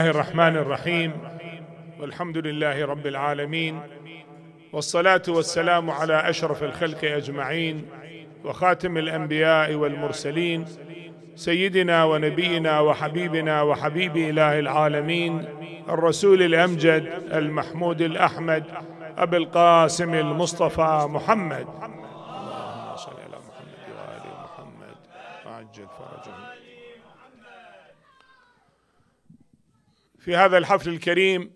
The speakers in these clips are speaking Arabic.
الله الرحمن الرحيم والحمد لله رب العالمين والصلاة والسلام على أشرف الخلق أجمعين وخاتم الأنبياء والمرسلين سيدنا ونبينا وحبيبنا وحبيب إله العالمين الرسول الأمجد المحمود الأحمد أبي القاسم المصطفى محمد في هذا الحفل الكريم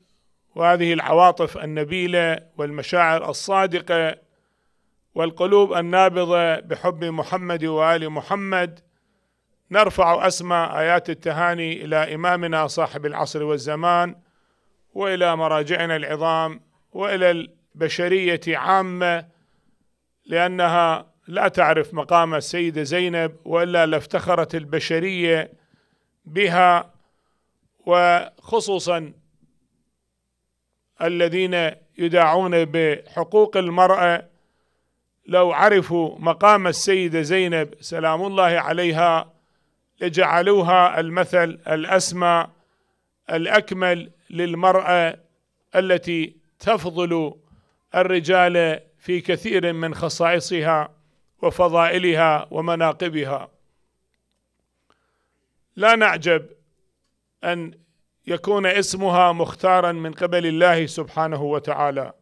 وهذه العواطف النبيله والمشاعر الصادقه والقلوب النابضه بحب محمد وال محمد نرفع اسمى ايات التهاني الى امامنا صاحب العصر والزمان والى مراجعنا العظام والى البشريه عامه لانها لا تعرف مقام السيده زينب والا لافتخرت البشريه بها وخصوصا الذين يدعون بحقوق المرأة لو عرفوا مقام السيدة زينب سلام الله عليها لجعلوها المثل الأسمى الأكمل للمرأة التي تفضل الرجال في كثير من خصائصها وفضائلها ومناقبها لا نعجب ان يكون اسمها مختارا من قبل الله سبحانه وتعالى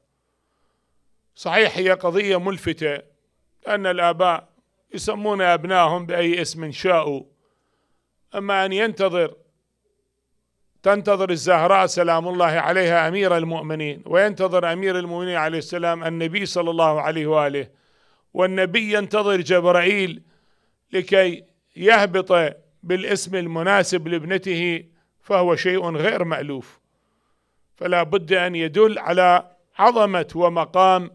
صحيح هي قضيه ملفته ان الاباء يسمون ابنائهم باي اسم شاءوا اما ان ينتظر تنتظر الزهراء سلام الله عليها امير المؤمنين وينتظر امير المؤمنين عليه السلام النبي صلى الله عليه واله والنبي ينتظر جبرائيل لكي يهبط بالاسم المناسب لابنته فهو شيء غير مألوف فلا بد أن يدل على عظمة ومقام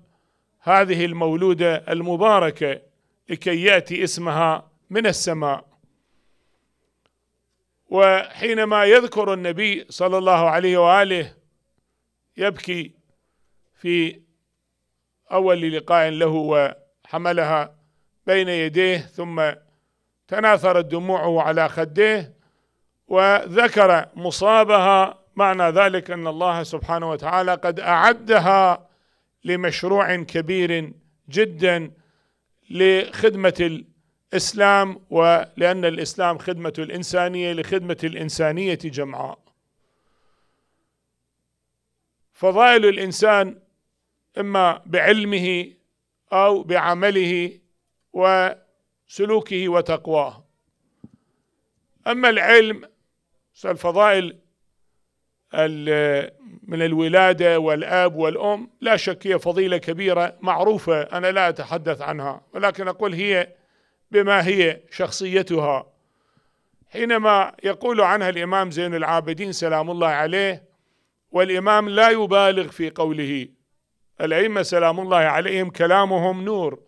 هذه المولودة المباركة لكي يأتي اسمها من السماء وحينما يذكر النبي صلى الله عليه وآله يبكي في أول لقاء له وحملها بين يديه ثم تناثرت دموعه على خديه وذكر مصابها معنى ذلك ان الله سبحانه وتعالى قد اعدها لمشروع كبير جدا لخدمه الاسلام ولان الاسلام خدمه الانسانيه لخدمه الانسانيه جمعاء. فضائل الانسان اما بعلمه او بعمله وسلوكه وتقواه. اما العلم الفضائل من الولادة والآب والأم لا شك هي فضيلة كبيرة معروفة أنا لا أتحدث عنها ولكن أقول هي بما هي شخصيتها حينما يقول عنها الإمام زين العابدين سلام الله عليه والإمام لا يبالغ في قوله الأئمة سلام الله عليهم كلامهم نور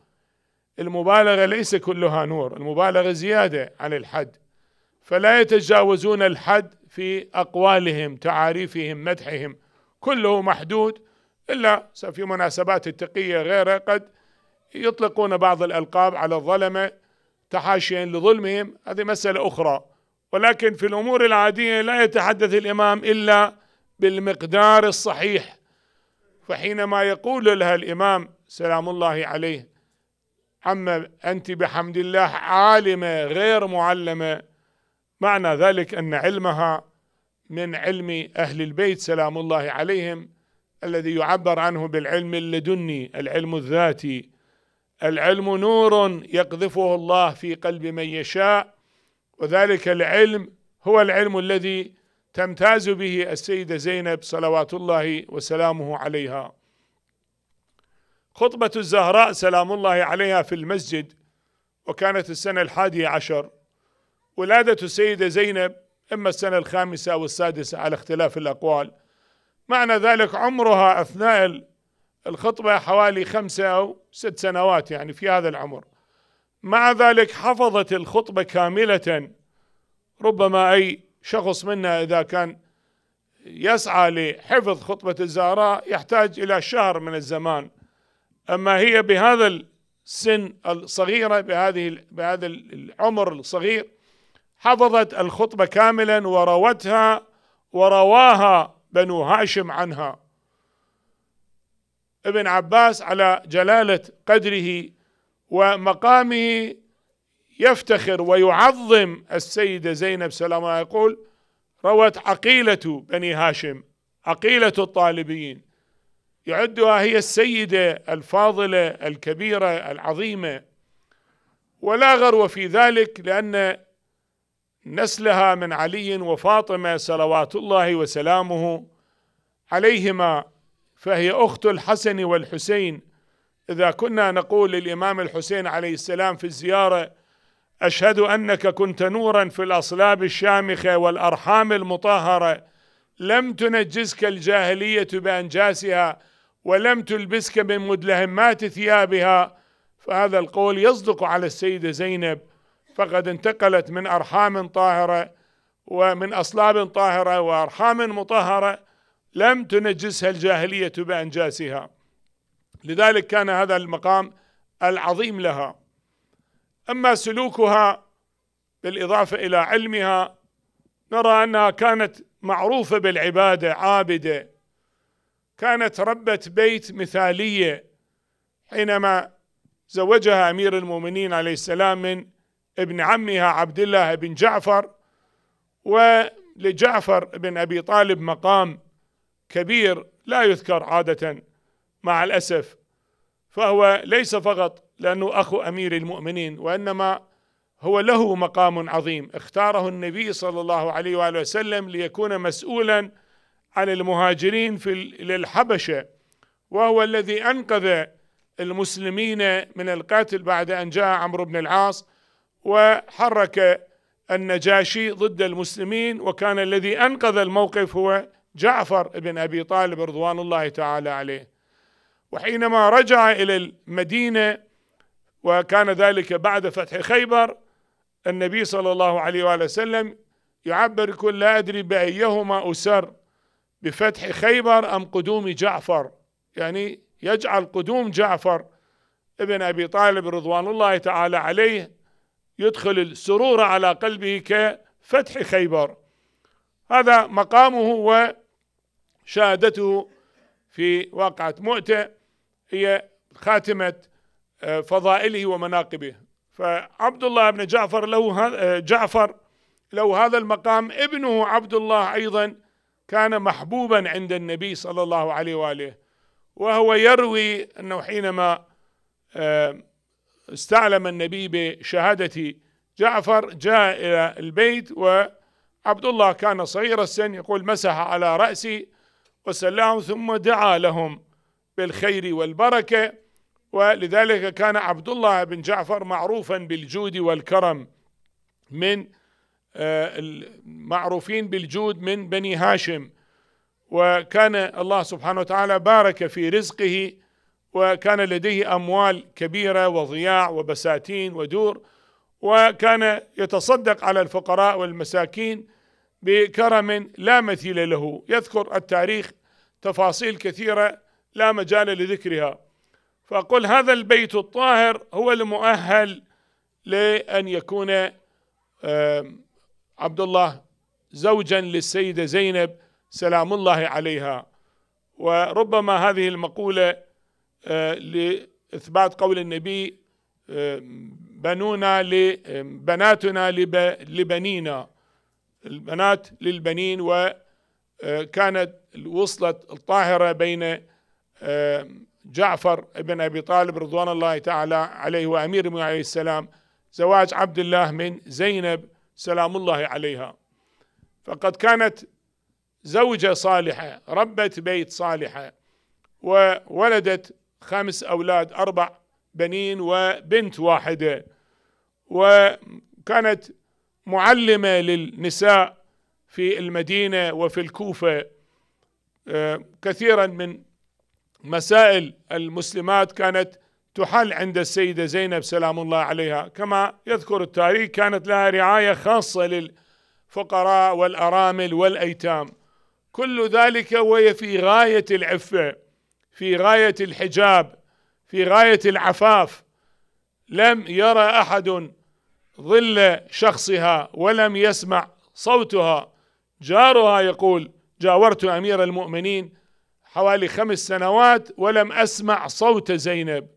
المبالغة ليس كلها نور المبالغة زيادة عن الحد فلا يتجاوزون الحد في أقوالهم تعاريفهم مدحهم كله محدود إلا في مناسبات التقية غيره قد يطلقون بعض الألقاب على الظلمة تحاشيا لظلمهم هذه مسألة أخرى ولكن في الأمور العادية لا يتحدث الإمام إلا بالمقدار الصحيح فحينما يقول لها الإمام سلام الله عليه عم أنت بحمد الله عالمة غير معلمة معنى ذلك أن علمها من علم أهل البيت سلام الله عليهم الذي يعبر عنه بالعلم اللدني العلم الذاتي العلم نور يقذفه الله في قلب من يشاء وذلك العلم هو العلم الذي تمتاز به السيدة زينب صلوات الله وسلامه عليها خطبة الزهراء سلام الله عليها في المسجد وكانت السنة الحادية عشر ولادة السيدة زينب إما السنة الخامسة أو السادسة على اختلاف الأقوال معنى ذلك عمرها أثناء الخطبة حوالي خمسة أو ست سنوات يعني في هذا العمر مع ذلك حفظت الخطبة كاملة ربما أي شخص منا إذا كان يسعى لحفظ خطبة الزهراء يحتاج إلى شهر من الزمان أما هي بهذا السن الصغيرة بهذه بهذا العمر الصغير حفظت الخطبة كاملا وروتها ورواها بنو هاشم عنها ابن عباس على جلالة قدره ومقامه يفتخر ويعظم السيدة زينب سلام الله يقول روت عقيلة بني هاشم عقيلة الطالبين يعدها هي السيدة الفاضلة الكبيرة العظيمة ولا غرو في ذلك لأن نسلها من علي وفاطمه صلوات الله وسلامه عليهما فهي اخت الحسن والحسين اذا كنا نقول للامام الحسين عليه السلام في الزياره اشهد انك كنت نورا في الاصلاب الشامخه والارحام المطهره لم تنجسك الجاهليه بانجاسها ولم تلبسك من مدلهمات ثيابها فهذا القول يصدق على السيده زينب فقد انتقلت من ارحام طاهره ومن اصلاب طاهره وارحام مطهره لم تنجسها الجاهليه بانجاسها لذلك كان هذا المقام العظيم لها اما سلوكها بالاضافه الى علمها نرى انها كانت معروفه بالعباده عابده كانت ربه بيت مثاليه حينما زوجها امير المؤمنين عليه السلام من ابن عمها عبد الله بن جعفر ولجعفر بن ابي طالب مقام كبير لا يذكر عاده مع الاسف فهو ليس فقط لانه اخو امير المؤمنين وانما هو له مقام عظيم اختاره النبي صلى الله عليه واله وسلم ليكون مسؤولا عن المهاجرين في للحبشه وهو الذي انقذ المسلمين من القتل بعد ان جاء عمرو بن العاص وحرك النجاشي ضد المسلمين وكان الذي انقذ الموقف هو جعفر بن ابي طالب رضوان الله تعالى عليه وحينما رجع الى المدينه وكان ذلك بعد فتح خيبر النبي صلى الله عليه واله وسلم يعبر يقول لا ادري بايهما اسر بفتح خيبر ام قدوم جعفر يعني يجعل قدوم جعفر ابن ابي طالب رضوان الله تعالى عليه يدخل السرور على قلبه كفتح خيبر هذا مقامه وشهادته في واقعة مؤتة هي خاتمة آه، فضائله ومناقبه فعبد الله بن جعفر له آه، جعفر له هذا المقام ابنه عبد الله أيضا كان محبوبا عند النبي صلى الله عليه وآله وهو يروي أنه حينما آه، استعلم النبي بشهادة جعفر جاء إلى البيت وعبد الله كان صغير السن يقول مسح على رأسي وسلام ثم دعا لهم بالخير والبركة ولذلك كان عبد الله بن جعفر معروفا بالجود والكرم من آه، المعروفين بالجود من بني هاشم وكان الله سبحانه وتعالى بارك في رزقه وكان لديه اموال كبيره وضياع وبساتين ودور وكان يتصدق على الفقراء والمساكين بكرم لا مثيل له يذكر التاريخ تفاصيل كثيره لا مجال لذكرها فقل هذا البيت الطاهر هو المؤهل لان يكون عبد الله زوجا للسيده زينب سلام الله عليها وربما هذه المقوله آه، لإثبات قول النبي آه، بنونا لبناتنا آه، لبنينا البنات للبنين وكانت وصلت الطاهرة بين جعفر بن أبي طالب رضوان الله تعالى عليه وأمير عليه السلام زواج عبد الله من زينب سلام الله عليها فقد كانت زوجة صالحة ربت بيت صالحة وولدت خمس أولاد أربع بنين وبنت واحدة وكانت معلمة للنساء في المدينة وفي الكوفة آه، كثيرا من مسائل المسلمات كانت تحل عند السيدة زينب سلام الله عليها كما يذكر التاريخ كانت لها رعاية خاصة للفقراء والأرامل والأيتام كل ذلك وهي في غاية العفة في غايه الحجاب في غايه العفاف لم يرى احد ظل شخصها ولم يسمع صوتها جارها يقول جاورت امير المؤمنين حوالي خمس سنوات ولم اسمع صوت زينب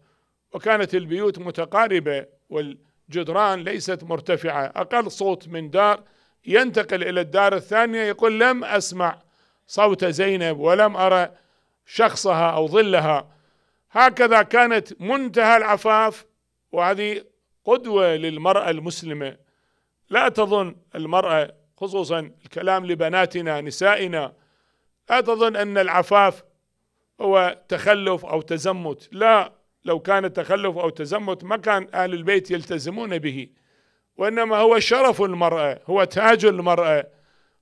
وكانت البيوت متقاربه والجدران ليست مرتفعه اقل صوت من دار ينتقل الى الدار الثانيه يقول لم اسمع صوت زينب ولم ارى شخصها او ظلها هكذا كانت منتهى العفاف وهذه قدوه للمراه المسلمه لا تظن المراه خصوصا الكلام لبناتنا نسائنا لا تظن ان العفاف هو تخلف او تزمت لا لو كان تخلف او تزمت ما كان اهل البيت يلتزمون به وانما هو شرف المراه هو تاج المراه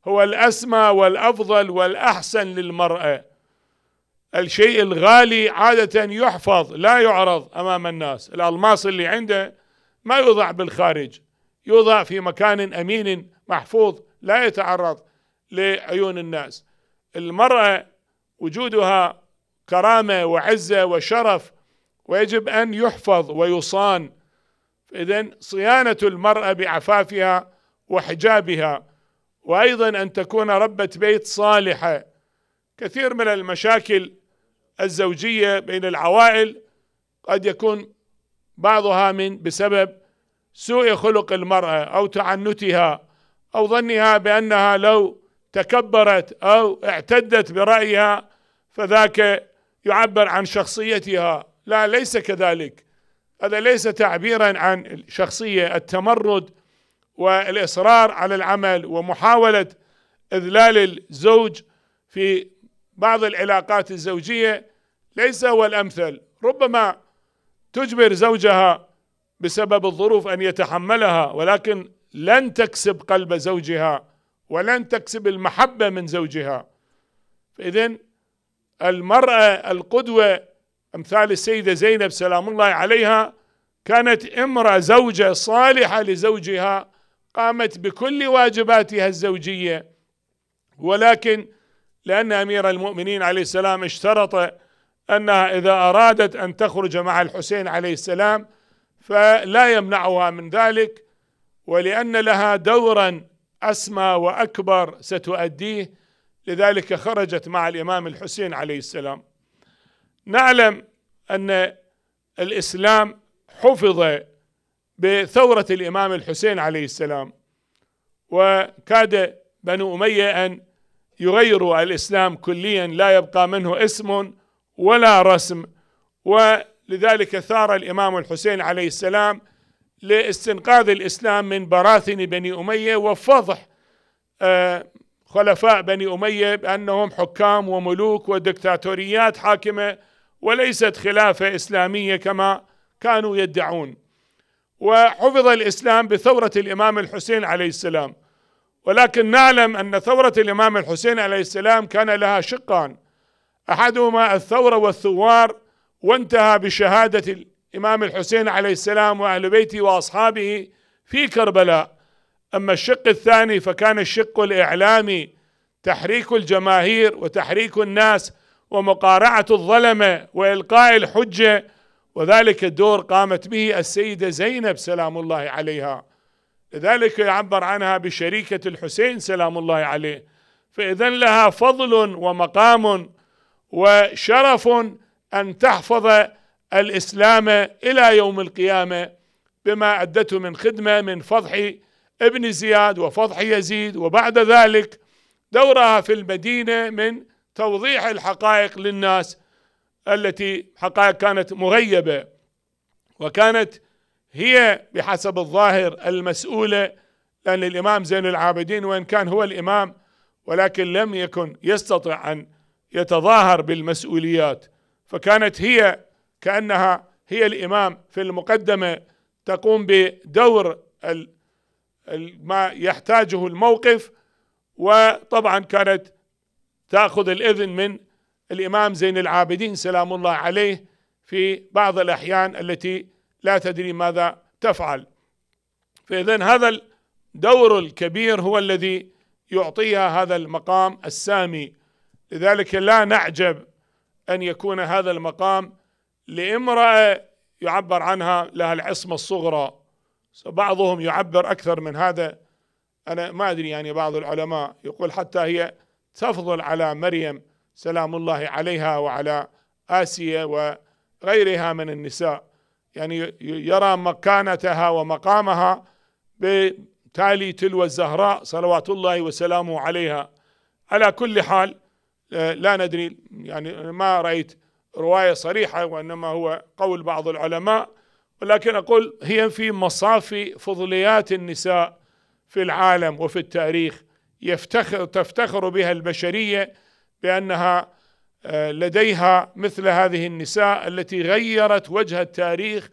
هو الاسمى والافضل والاحسن للمراه الشيء الغالي عادة يحفظ لا يعرض أمام الناس الألماس اللي عنده ما يوضع بالخارج يوضع في مكان أمين محفوظ لا يتعرض لعيون الناس المرأة وجودها كرامة وعزة وشرف ويجب أن يحفظ ويصان إذا صيانة المرأة بعفافها وحجابها وأيضا أن تكون ربة بيت صالحة كثير من المشاكل الزوجيه بين العوائل قد يكون بعضها من بسبب سوء خلق المراه او تعنتها او ظنها بانها لو تكبرت او اعتدت برايها فذاك يعبر عن شخصيتها لا ليس كذلك هذا ليس تعبيرا عن الشخصيه التمرد والاصرار على العمل ومحاوله اذلال الزوج في بعض العلاقات الزوجيه ليس هو الامثل ربما تجبر زوجها بسبب الظروف ان يتحملها ولكن لن تكسب قلب زوجها ولن تكسب المحبه من زوجها فاذا المراه القدوه امثال السيده زينب سلام الله عليها كانت امراه زوجه صالحه لزوجها قامت بكل واجباتها الزوجيه ولكن لان امير المؤمنين عليه السلام اشترط انها اذا ارادت ان تخرج مع الحسين عليه السلام فلا يمنعها من ذلك ولان لها دورا اسمى واكبر ستؤديه لذلك خرجت مع الامام الحسين عليه السلام نعلم ان الاسلام حفظ بثوره الامام الحسين عليه السلام وكاد بنو اميه ان يغيروا الاسلام كليا لا يبقى منه اسم ولا رسم ولذلك ثار الامام الحسين عليه السلام لاستنقاذ الاسلام من براثن بني اميه وفضح آه، خلفاء بني اميه بانهم حكام وملوك ودكتاتوريات حاكمه وليست خلافه اسلاميه كما كانوا يدعون وحفظ الاسلام بثوره الامام الحسين عليه السلام ولكن نعلم ان ثوره الامام الحسين عليه السلام كان لها شقان احدهما الثوره والثوار وانتهى بشهاده الامام الحسين عليه السلام واهل بيته واصحابه في كربلاء اما الشق الثاني فكان الشق الاعلامي تحريك الجماهير وتحريك الناس ومقارعه الظلمه والقاء الحجه وذلك الدور قامت به السيده زينب سلام الله عليها لذلك يعبر عنها بشريكه الحسين سلام الله عليه فاذا لها فضل ومقام وشرف ان تحفظ الاسلام الى يوم القيامه بما أدته من خدمه من فضح ابن زياد وفضح يزيد وبعد ذلك دورها في المدينه من توضيح الحقائق للناس التي حقائق كانت مغيبه وكانت هي بحسب الظاهر المسؤوله لان الامام زين العابدين وان كان هو الامام ولكن لم يكن يستطع ان يتظاهر بالمسؤوليات فكانت هي كانها هي الامام في المقدمه تقوم بدور ما يحتاجه الموقف وطبعا كانت تاخذ الاذن من الامام زين العابدين سلام الله عليه في بعض الاحيان التي لا تدري ماذا تفعل فاذا هذا الدور الكبير هو الذي يعطيها هذا المقام السامي لذلك لا نعجب ان يكون هذا المقام لامراه يعبر عنها لها العصمه الصغرى بعضهم يعبر اكثر من هذا انا ما ادري يعني بعض العلماء يقول حتى هي تفضل على مريم سلام الله عليها وعلى اسيا وغيرها من النساء يعني يرى مكانتها ومقامها بتالي تلو الزهراء صلوات الله وسلامه عليها على كل حال آه، لا ندري يعني ما رأيت رواية صريحة وإنما هو قول بعض العلماء ولكن أقول هي في مصافي فضليات النساء في العالم وفي التاريخ يفتخر تفتخر بها البشرية بأنها آه، لديها مثل هذه النساء التي غيرت وجه التاريخ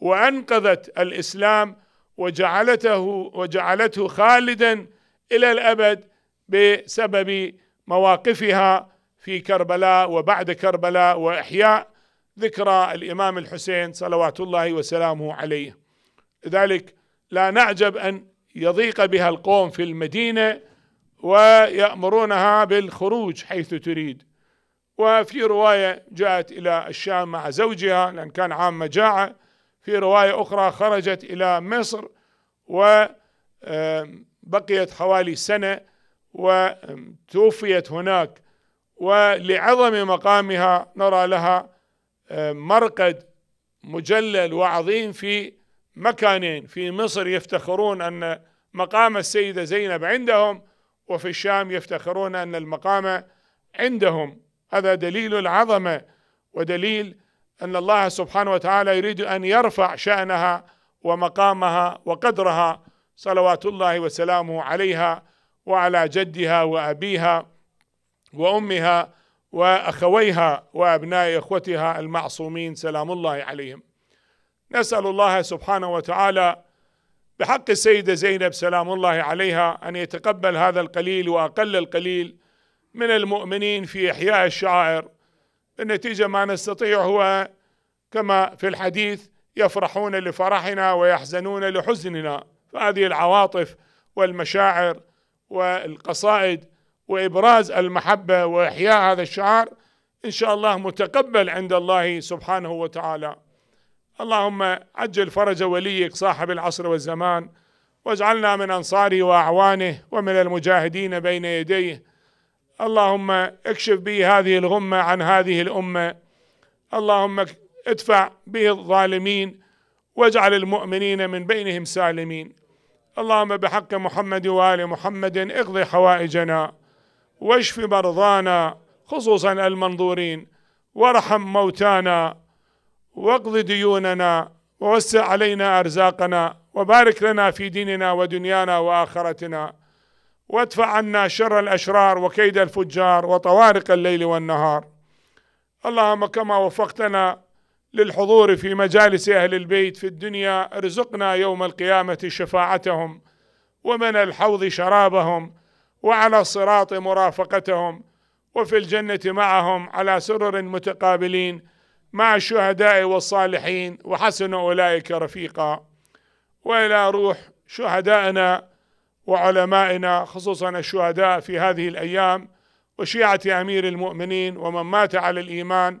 وأنقذت الإسلام وجعلته وجعلته خالدا إلى الأبد بسبب مواقفها في كربلاء وبعد كربلاء واحياء ذكرى الامام الحسين صلوات الله وسلامه عليه لذلك لا نعجب ان يضيق بها القوم في المدينه ويامرونها بالخروج حيث تريد وفي روايه جاءت الى الشام مع زوجها لان كان عام مجاعه في روايه اخرى خرجت الى مصر وبقيت حوالي سنه وتوفيت هناك ولعظم مقامها نرى لها آه، مرقد مجلل وعظيم في مكانين في مصر يفتخرون ان مقام السيده زينب عندهم وفي الشام يفتخرون ان المقام عندهم هذا دليل العظمه ودليل ان الله سبحانه وتعالى يريد ان يرفع شانها ومقامها وقدرها صلوات الله وسلامه عليها وعلى جدها وابيها وامها واخويها وابناء اخوتها المعصومين سلام الله عليهم. نسال الله سبحانه وتعالى بحق السيده زينب سلام الله عليها ان يتقبل هذا القليل واقل القليل من المؤمنين في احياء الشعائر. النتيجه ما نستطيع هو كما في الحديث يفرحون لفرحنا ويحزنون لحزننا فهذه العواطف والمشاعر والقصائد وابراز المحبه واحياء هذا الشعار ان شاء الله متقبل عند الله سبحانه وتعالى. اللهم عجل فرج وليك صاحب العصر والزمان واجعلنا من انصاره واعوانه ومن المجاهدين بين يديه. اللهم اكشف به هذه الغمه عن هذه الامه. اللهم ادفع به الظالمين واجعل المؤمنين من بينهم سالمين. اللهم بحق محمد وآل محمد اقض حوائجنا واشف مرضانا خصوصا المنظورين وارحم موتانا واقض ديوننا ووسع علينا أرزاقنا وبارك لنا في ديننا ودنيانا وآخرتنا وادفع عنا شر الأشرار وكيد الفجار وطوارق الليل والنهار اللهم كما وفقتنا للحضور في مجالس اهل البيت في الدنيا ارزقنا يوم القيامه شفاعتهم ومن الحوض شرابهم وعلى الصراط مرافقتهم وفي الجنه معهم على سرر متقابلين مع الشهداء والصالحين وحسن اولئك رفيقا والى روح شهدائنا وعلمائنا خصوصا الشهداء في هذه الايام وشيعه امير المؤمنين ومن مات على الايمان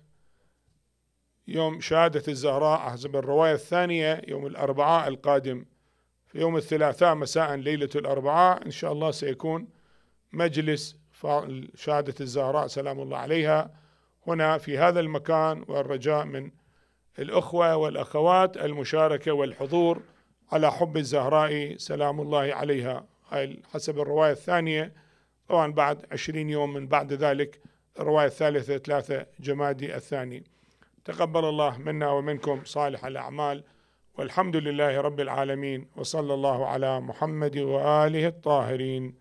يوم شهادة الزهراء حسب الرواية الثانية يوم الأربعاء القادم في يوم الثلاثاء مساء ليلة الأربعاء إن شاء الله سيكون مجلس شهادة الزهراء سلام الله عليها هنا في هذا المكان والرجاء من الأخوة والأخوات المشاركة والحضور على حب الزهراء سلام الله عليها هاي حسب الرواية الثانية طبعا بعد عشرين يوم من بعد ذلك الرواية الثالثة ثلاثة جمادي الثاني تقبل الله منا ومنكم صالح الأعمال والحمد لله رب العالمين وصلى الله على محمد وآله الطاهرين